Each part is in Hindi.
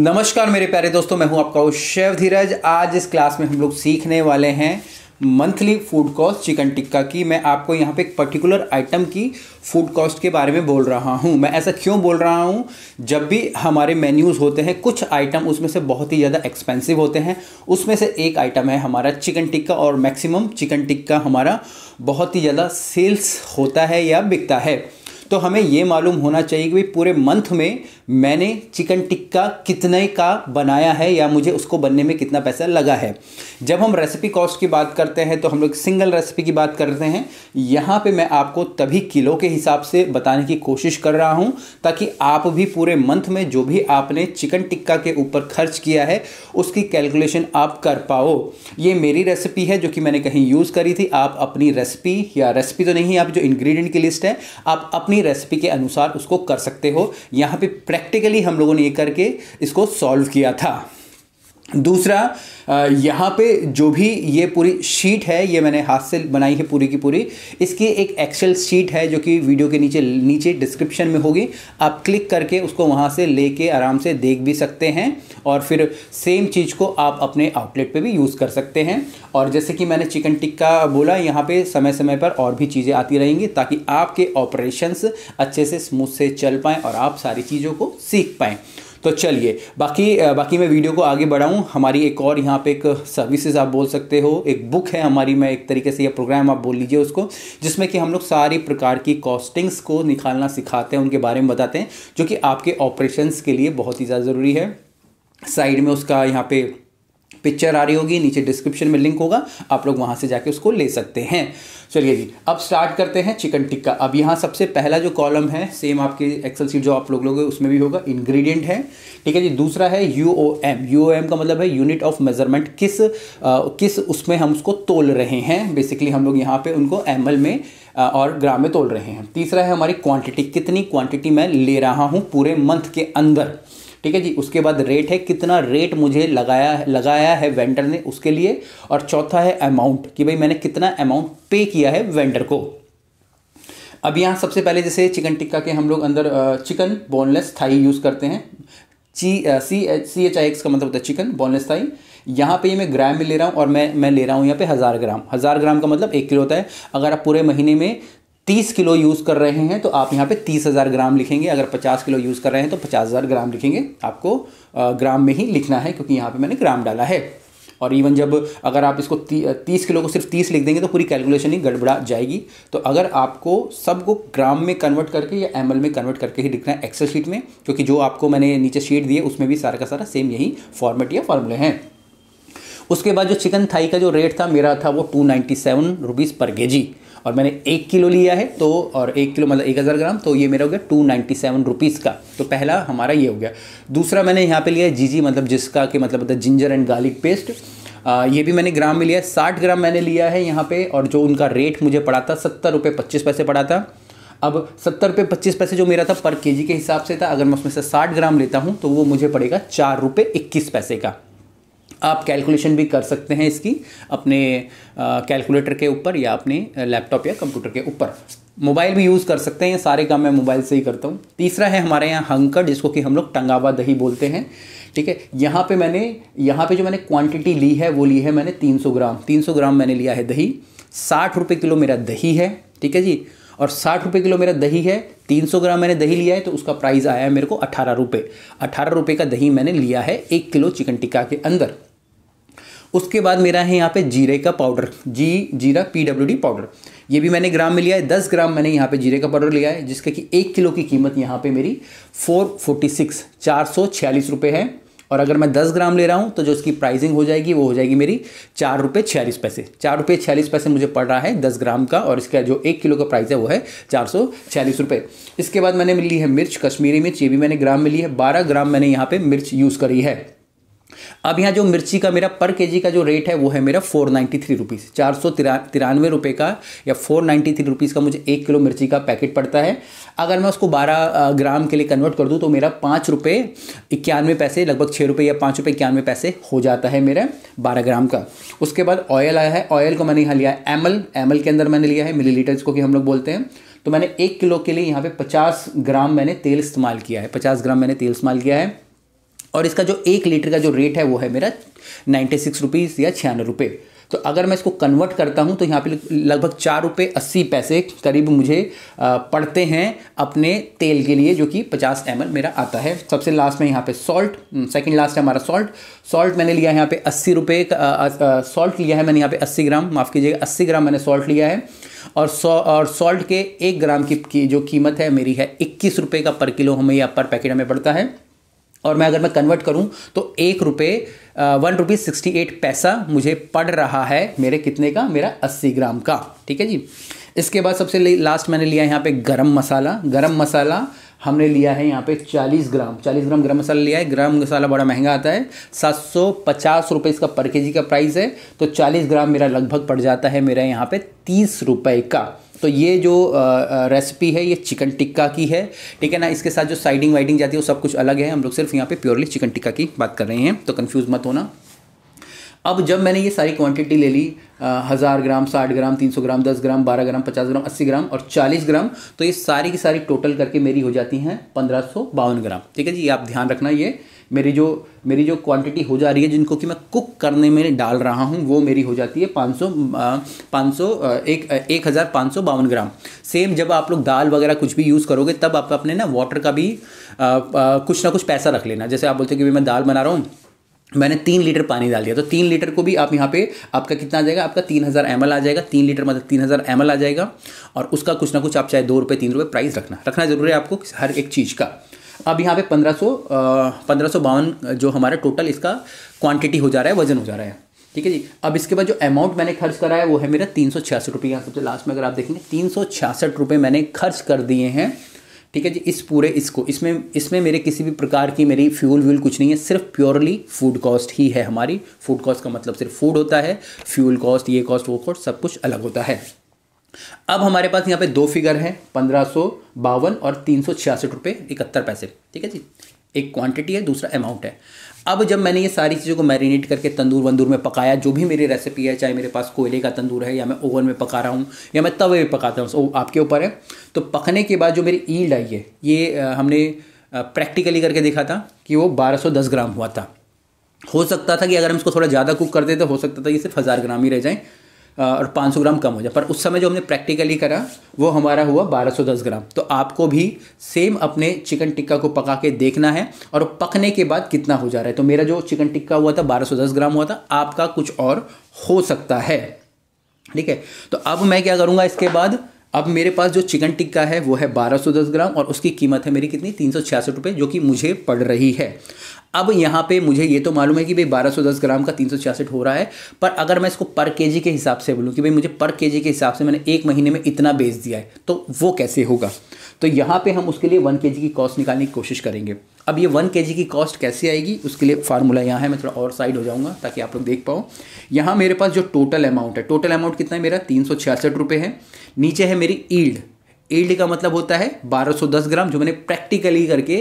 नमस्कार मेरे प्यारे दोस्तों मैं हूं आपका शेफ धीरज आज इस क्लास में हम लोग सीखने वाले हैं monthly food cost chicken tikka की मैं आपको यहाँ पे एक पर्टिकुलर आइटम की फूड कॉस्ट के बारे में बोल रहा हूँ मैं ऐसा क्यों बोल रहा हूँ जब भी हमारे मेन्यूज़ होते हैं कुछ आइटम उसमें से बहुत ही ज़्यादा एक्सपेंसिव होते हैं उसमें से एक आइटम है हमारा चिकन टिक्का और मैक्सिमम चिकन टिक्का हमारा बहुत ही ज़्यादा सेल्स होता है या बिकता है तो हमें ये मालूम होना चाहिए कि भाई पूरे मंथ में मैंने चिकन टिक्का कितने का बनाया है या मुझे उसको बनने में कितना पैसा लगा है जब हम रेसिपी कॉस्ट की बात करते हैं तो हम लोग सिंगल रेसिपी की बात करते हैं यहाँ पे मैं आपको तभी किलो के हिसाब से बताने की कोशिश कर रहा हूँ ताकि आप भी पूरे मंथ में जो भी आपने चिकन टिक्का के ऊपर खर्च किया है उसकी कैलकुलेशन आप कर पाओ ये मेरी रेसिपी है जो कि मैंने कहीं यूज़ करी थी आप अपनी रेसिपी या रेसिपी तो नहीं आप जो इन्ग्रीडियंट की लिस्ट है आप अपनी अपनी रेसिपी के अनुसार उसको कर सकते हो यहाँ पे प्रैक्टिकली हम लोगों ने ये करके इसको सॉल्व किया था दूसरा यहाँ पे जो भी ये पूरी शीट है ये मैंने हाथ से बनाई है पूरी की पूरी इसकी एक एक्सेल शीट है जो कि वीडियो के नीचे नीचे डिस्क्रिप्शन में होगी आप क्लिक करके उसको वहाँ से लेके आराम से देख भी सकते हैं और फिर सेम चीज़ को आप अपने आउटलेट पे भी यूज़ कर सकते हैं और जैसे कि मैंने चिकन टिक्का बोला यहाँ पर समय समय पर और भी चीज़ें आती रहेंगी ताकि आपके ऑपरेशंस अच्छे से स्मूथ से चल पाएँ और आप सारी चीज़ों को सीख पाएँ तो चलिए बाकी बाकी मैं वीडियो को आगे बढ़ाऊँ हमारी एक और यहाँ पे एक सर्विसेज आप बोल सकते हो एक बुक है हमारी मैं एक तरीके से यह प्रोग्राम आप बोल लीजिए उसको जिसमें कि हम लोग सारी प्रकार की कॉस्टिंग्स को निकालना सिखाते हैं उनके बारे में बताते हैं जो कि आपके ऑपरेशंस के लिए बहुत ही ज़्यादा ज़रूरी है साइड में उसका यहाँ पे पिक्चर आ रही होगी नीचे डिस्क्रिप्शन में लिंक होगा आप लोग वहाँ से जाके उसको ले सकते हैं चलिए जी अब स्टार्ट करते हैं चिकन टिक्का अब यहाँ सबसे पहला जो कॉलम है सेम आपके एक्सेल सीट जो आप लोग लोगे उसमें भी होगा इंग्रेडिएंट है ठीक है जी दूसरा है U O M U O M का मतलब है यूनिट ऑफ मेजरमेंट किस आ, किस उसमें हम उसको तोल रहे हैं बेसिकली हम लोग यहाँ पर उनको एम में और ग्राम में तोल रहे हैं तीसरा है हमारी क्वांटिटी कितनी क्वांटिटी मैं ले रहा हूँ पूरे मंथ के अंदर ठीक है जी उसके बाद रेट है कितना रेट मुझे लगाया लगाया है वेंडर ने उसके लिए और चौथा है अमाउंट कि भाई मैंने कितना अमाउंट पे किया है वेंडर को अब यहाँ सबसे पहले जैसे चिकन टिक्का के हम लोग अंदर चिकन बोनलेस थाई यूज़ करते हैं ची C H C H I X का मतलब होता है चिकन बोनलेस थाई यहाँ पे मैं ग्राम में ले रहा हूँ और मैं मैं ले रहा हूँ यहाँ पे हज़ार ग्राम हज़ार ग्राम का मतलब एक किलो होता है अगर आप पूरे महीने में तीस किलो यूज़ कर रहे हैं तो आप यहाँ पे तीस हज़ार ग्राम लिखेंगे अगर पचास किलो यूज़ कर रहे हैं तो पचास हज़ार ग्राम लिखेंगे आपको ग्राम में ही लिखना है क्योंकि यहाँ पे मैंने ग्राम डाला है और इवन जब अगर आप इसको 30 तीस किलो को सिर्फ तीस लिख देंगे तो पूरी कैलकुलेशन ही गड़बड़ा जाएगी तो अगर आपको सबको ग्राम में कन्वर्ट करके या एम में कन्वर्ट करके ही लिखना है एक्सेल शीट में क्योंकि जो आपको मैंने नीचे शीट दिए उसमें भी सारा का सारा सेम यही फॉर्मेट या फॉर्मूले हैं उसके बाद जो चिकन थाई का जो रेट था मेरा था वो टू नाइन्टी सेवन रुपीज़ पर के जी और मैंने एक किलो लिया है तो और एक किलो मतलब एक हज़ार ग्राम तो ये मेरा हो गया टू नाइन्टी सेवन रुपीज़ का तो पहला हमारा ये हो गया दूसरा मैंने यहाँ पे लिया है जीजी मतलब जिसका कि मतलब होता जिंजर एंड गार्लिक पेस्ट आ, ये भी मैंने ग्राम में लिया है साठ ग्राम मैंने लिया है यहाँ पे और जो उनका रेट मुझे पड़ा था सत्तर रुपये पच्चीस पैसे पड़ा था अब सत्तर रुपये पच्चीस पैसे जो मेरा था पर के के हिसाब से था अगर मैं उसमें से साठ ग्राम लेता हूँ तो वो मुझे पड़ेगा चार रुपये इक्कीस पैसे का आप कैलकुलेशन भी कर सकते हैं इसकी अपने कैलकुलेटर के ऊपर या अपने लैपटॉप या कंप्यूटर के ऊपर मोबाइल भी यूज़ कर सकते हैं सारे काम मैं मोबाइल से ही करता हूँ तीसरा है हमारे यहाँ हंकर जिसको कि हम लोग टंगावा दही बोलते हैं ठीक है यहाँ पे मैंने यहाँ पे जो मैंने क्वांटिटी ली है वो ली है मैंने 300 ग्राम 300 ग्राम मैंने लिया है दही साठ रुपये किलो मेरा दही है ठीक है जी और साठ रुपये किलो मेरा दही है तीन सौ ग्राम मैंने दही लिया है तो उसका प्राइस आया है मेरे को अठारह रुपये अठारह रुपये का दही मैंने लिया है एक किलो चिकन टिक्का के अंदर उसके बाद मेरा है यहाँ पे जीरे का पाउडर जी जीरा पी डब्ल्यू डी पाउडर ये भी मैंने ग्राम में लिया है दस ग्राम मैंने यहाँ पे जीरे का पाउडर लिया है जिसके कि एक किलो की कीमत यहाँ पे मेरी फोर फोर्टी सिक्स चार सौ छियालीस रुपये है और अगर मैं दस ग्राम ले रहा हूँ तो जो उसकी प्राइसिंग हो जाएगी वो हो जाएगी मेरी चार रुपये छियालीस पैसे चार रुपये छियालीस पैसे मुझे पड़ रहा है दस ग्राम का और इसका जो एक किलो का प्राइस है वो है चार सौ छियालीस रुपये इसके बाद मैंने मिली है मिर्च कश्मीरी मिर्च ये भी मैंने ग्राम में ली है बारह ग्राम मैंने यहाँ पर मिर्च यूज़ करी है अब यहाँ जो मिर्ची का मेरा पर केजी का जो रेट है वो है मेरा फोर नाइन्टी थ्री रुपीज़ चार सौ तिरा तिरानवे रुपये का या फोर नाइन्टी थ्री रुपीज़ का मुझे एक किलो मिर्ची का पैकेट पड़ता है अगर मैं उसको बारह ग्राम के लिए कन्वर्ट कर दूँ तो मेरा पाँच रुपये इक्यानवे पैसे लगभग छः रुपये या पाँच रुपये इक्यानवे पैसे हो जाता है मेरा बारह ग्राम का उसके बाद ऑयल आया है ऑयल को मैंने यहाँ लिया है एमल एमल के अंदर मैंने लिया है मिली लीटर को कि हम लोग बोलते हैं तो मैंने एक किलो के लिए यहाँ पे पचास ग्राम मैंने तेल इस्तेमाल किया है पचास ग्राम मैंने तेल इस्तेमाल किया है और इसका जो एक लीटर का जो रेट है वो है मेरा नाइन्टी सिक्स रुपीज़ या छियानवे रुपये तो अगर मैं इसको कन्वर्ट करता हूँ तो यहाँ पे लगभग चार रुपये अस्सी पैसे करीब मुझे पड़ते हैं अपने तेल के लिए जो कि पचास एम मेरा आता है सबसे लास्ट में यहाँ पे सॉल्ट सेकंड लास्ट है हमारा सॉल्ट सॉल्ट मैंने लिया है यहाँ पे अस्सी रुपये सॉल्ट लिया है मैंने यहाँ पे अस्सी ग्राम माफ़ कीजिएगा अस्सी ग्राम मैंने सॉल्ट लिया है और सौ और सॉल्ट के एक ग्राम की, की जो कीमत है मेरी है इक्कीस रुपये का पर किलो हमें या पर पैकेट हमें पड़ता है और मैं अगर मैं कन्वर्ट करूँ तो एक रुपये वन रुपीज़ सिक्सटी एट पैसा मुझे पड़ रहा है मेरे कितने का मेरा अस्सी ग्राम का ठीक है जी इसके बाद सबसे लास्ट मैंने लिया है यहाँ पे गरम मसाला गरम मसाला हमने लिया है यहाँ पे चालीस ग्राम चालीस ग्राम गरम मसाला लिया है गरम मसाला बड़ा महंगा आता है सात सौ पचास रुपये इसका पर के जी का प्राइस है तो चालीस ग्राम मेरा लगभग पड़ जाता है मेरा यहाँ पे तीस रुपये का तो ये जो रेसिपी है ये चिकन टिक्का की है ठीक है ना इसके साथ जो साइडिंग वाइडिंग जाती है वो सब कुछ अलग है हम लोग सिर्फ यहाँ पे प्योरली चिकन टिक्का की बात कर रहे हैं तो कन्फ्यूज़ मत होना अब जब मैंने ये सारी क्वांटिटी ले ली हज़ार ग्राम साठ ग्राम तीन सौ ग्राम दस ग्राम बारह ग्राम पचास ग्राम अस्सी ग्राम और चालीस ग्राम तो ये सारी की सारी टोटल करके मेरी हो जाती हैं पंद्रह सौ बावन ग्राम ठीक है जी आप ध्यान रखना ये मेरी जो मेरी जो क्वांटिटी हो जा रही है जिनको कि मैं कुक करने में डाल रहा हूँ वो मेरी हो जाती है पाँच सौ पाँच सौ एक एक हज़ार पाँच सौ बावन ग्राम सेम जब आप लोग दाल वगैरह कुछ भी यूज़ करोगे तब आप अपने ना वाटर का भी आ, आ, कुछ ना कुछ पैसा रख लेना जैसे आप बोलते हो कि मैं दाल बना रहा हूँ मैंने तीन लीटर पानी डाल दिया तो तीन लीटर को भी आप यहाँ पे आपका कितना आ जाएगा आपका तीन हज़ार एम आ जाएगा तीन लीटर मतलब तीन हज़ार एम आ जाएगा और उसका कुछ ना कुछ आप चाहे दो रुपये तीन रुपये प्राइस रखना रखना जरूरी है आपको हर एक चीज़ का अब यहाँ पे पंद्रह सौ पंद्रह सौ बावन जो हमारा टोटल इसका क्वांटिटी हो जा रहा है वजन हो जा रहा है ठीक है जी अब इसके बाद जो अमाउंट मैंने खर्च करा है वो है मेरा तीन सौ छियासठ रुपये यहाँ सबसे लास्ट में अगर आप देखेंगे तीन सौ छियासठ रुपये मैंने खर्च कर दिए हैं ठीक है जी इस पूरे इसको इसमें इसमें मेरे किसी भी प्रकार की मेरी फ्यूल व्यूल कुछ नहीं है सिर्फ प्योरली फूड कॉस्ट ही है हमारी फूड कॉस्ट का मतलब सिर्फ फूड होता है फ्यूल कॉस्ट ये कॉस्ट वो कॉस्ट सब कुछ अलग होता है अब हमारे पास यहाँ पे दो फिगर हैं पंद्रह सौ बावन और तीन सौ छियासठ रुपये इकहत्तर पैसे ठीक है जी एक क्वांटिटी है दूसरा अमाउंट है अब जब मैंने ये सारी चीज़ों को मैरिनेट करके तंदूर वंदूर में पकाया जो भी मेरी रेसिपी है चाहे मेरे पास कोयले का तंदूर है या मैं ओवन में पका रहा हूँ या मैं तवे में पकाता हूँ आपके ऊपर है तो पकने के बाद जो मेरी ईल्ड आई है ये हमने प्रैक्टिकली करके देखा था कि वो 1210 ग्राम हुआ था हो सकता था कि अगर हम इसको थोड़ा ज़्यादा कुक कर तो हो सकता था ये सिर्फ हज़ार ग्राम ही रह जाएँ और 500 ग्राम कम हो जाए पर उस समय जो हमने प्रैक्टिकली करा वो हमारा हुआ 1210 ग्राम तो आपको भी सेम अपने चिकन टिक्का को पका के देखना है और पकने के बाद कितना हो जा रहा है तो मेरा जो चिकन टिक्का हुआ था 1210 ग्राम हुआ था आपका कुछ और हो सकता है ठीक है तो अब मैं क्या करूँगा इसके बाद अब मेरे पास जो चिकन टिक्का है वो है 1210 ग्राम और उसकी कीमत है मेरी कितनी तीन सौ जो कि मुझे पड़ रही है अब यहाँ पे मुझे ये तो मालूम है कि भाई दस ग्राम का तीन हो रहा है पर अगर मैं इसको पर के के हिसाब से बोलूँ कि भाई मुझे पर के के हिसाब से मैंने एक महीने में इतना बेच दिया है तो वो कैसे होगा तो यहाँ पे हम उसके लिए वन के की कॉस्ट निकालने की कोशिश करेंगे अब ये वन के की कॉस्ट कैसे आएगी उसके लिए फार्मूला यहाँ है मैं थोड़ा और साइड हो जाऊँगा ताकि आप लोग देख पाओ यहाँ मेरे पास जो टोटल अमाउंट है टोटल अमाउंट कितना है मेरा तीन सौ है नीचे है मेरी ईल्ड ईल्ड का मतलब होता है 1210 ग्राम जो मैंने प्रैक्टिकली करके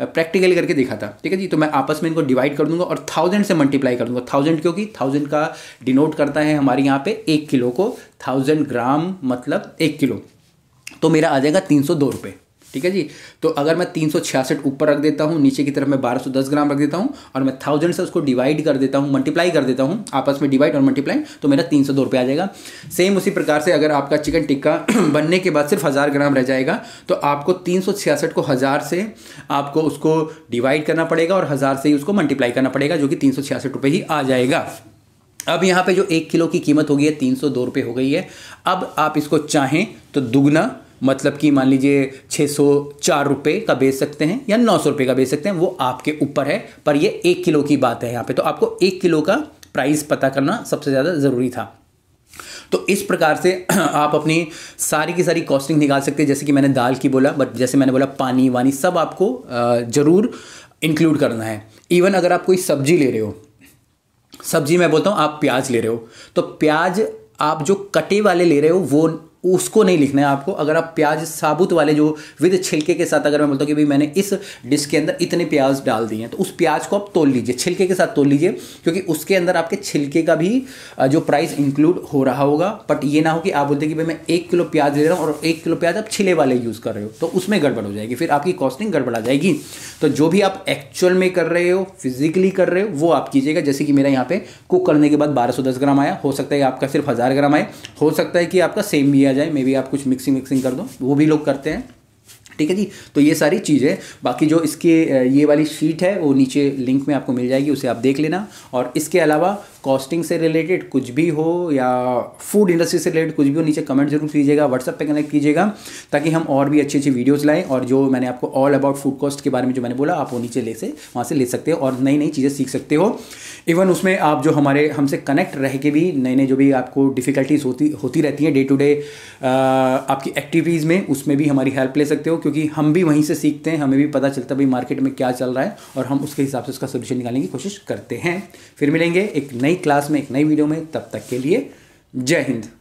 प्रैक्टिकली करके देखा था ठीक है जी तो मैं आपस में इनको डिवाइड कर दूंगा और थाउजेंड से मल्टीप्लाई कर दूंगा थाउजेंड क्योंकि थाउजेंड का डिनोट करता है हमारे यहाँ पे एक किलो को थाउजेंड ग्राम मतलब एक किलो तो मेरा आ जाएगा तीन सौ दो रुपये ठीक है जी तो अगर मैं तीन ऊपर रख देता हूँ नीचे की तरफ मैं 1210 ग्राम रख देता हूँ और मैं थाउजेंड से उसको डिवाइड कर देता हूँ मल्टीप्लाई कर देता हूँ आपस में डिवाइड और मल्टीप्लाई तो मेरा तीन सौ आ जाएगा सेम उसी प्रकार से अगर आपका चिकन टिक्का बनने के बाद सिर्फ हज़ार ग्राम रह जाएगा तो आपको तीन को हज़ार से आपको उसको डिवाइड करना पड़ेगा और हज़ार से ही उसको मल्टीप्लाई करना पड़ेगा जो कि तीन सौ ही आ जाएगा अब यहाँ पे जो एक किलो की कीमत हो गई है तीन सौ दो रुपये हो गई है अब आप इसको चाहें तो दुगना मतलब कि मान लीजिए छः सौ चार रुपये का बेच सकते हैं या नौ सौ रुपये का बेच सकते हैं वो आपके ऊपर है पर ये एक किलो की बात है यहाँ पे तो आपको एक किलो का प्राइस पता करना सबसे ज़्यादा ज़रूरी था तो इस प्रकार से आप अपनी सारी की सारी कॉस्टिंग निकाल सकते हैं जैसे कि मैंने दाल की बोला बट जैसे मैंने बोला पानी वानी सब आपको ज़रूर इंक्लूड करना है इवन अगर आप कोई सब्जी ले रहे हो सब्जी मैं बोलता हूँ आप प्याज ले रहे हो तो प्याज आप जो कटे वाले ले रहे हो वो उसको नहीं लिखना है आपको अगर आप प्याज साबुत वाले जो विद छिलके के साथ अगर मैं बोलता हूँ कि भाई मैंने इस डिश के अंदर इतने प्याज डाल दिए हैं तो उस प्याज को आप तोल लीजिए छिलके के साथ तोल लीजिए क्योंकि उसके अंदर आपके छिलके का भी जो प्राइस इंक्लूड हो रहा होगा बट ये ना हो कि आप बोलते कि भाई मैं एक किलो प्याज ले रहा हूँ और एक किलो प्याज आप छिले वाले यूज़ कर रहे हो तो उसमें गड़बड़ हो जाएगी फिर आपकी कॉस्टिंग गड़बड़ा जाएगी तो जो भी आप एक्चुअल में कर रहे हो फिजिकली कर रहे हो वो आप कीजिएगा जैसे कि मेरा यहाँ पे कुक करने के बाद बारह ग्राम आया हो सकता है आपका सिर्फ हज़ार ग्राम आए हो सकता है कि आपका सेम भी किया जाए मे बी आप कुछ मिक्सिंग मिक्सिंग कर दो वो भी लोग करते हैं ठीक है जी तो ये सारी चीज़ें बाकी जो इसके ये वाली शीट है वो नीचे लिंक में आपको मिल जाएगी उसे आप देख लेना और इसके अलावा कॉस्टिंग से रिलेटेड कुछ भी हो या फूड इंडस्ट्री से रिलेटेड कुछ भी हो नीचे कमेंट जरूर कीजिएगा व्हाट्सएप पे कनेक्ट कीजिएगा ताकि हम और भी अच्छी अच्छी वीडियोस लाएं और जो मैंने आपको ऑल अबाउट फूड कॉस्ट के बारे में जो मैंने बोला आप वो नीचे ले से वहाँ से ले सकते हो और नई नई चीज़ें सीख सकते हो इवन उसमें आप जो हमारे हमसे कनेक्ट रह के भी नए नए जो भी आपको डिफ़िकल्टीज होती होती रहती हैं डे टू डे आपकी एक्टिविटीज़ में उसमें भी हमारी हेल्प ले सकते हो क्योंकि हम भी वहीं से सीखते हैं हमें भी पता चलता है भाई मार्केट में क्या चल रहा है और हम उसके हिसाब से उसका सोल्यूशन निकालने की कोशिश करते हैं फिर मिलेंगे एक नई क्लास में एक नई वीडियो में तब तक के लिए जय हिंद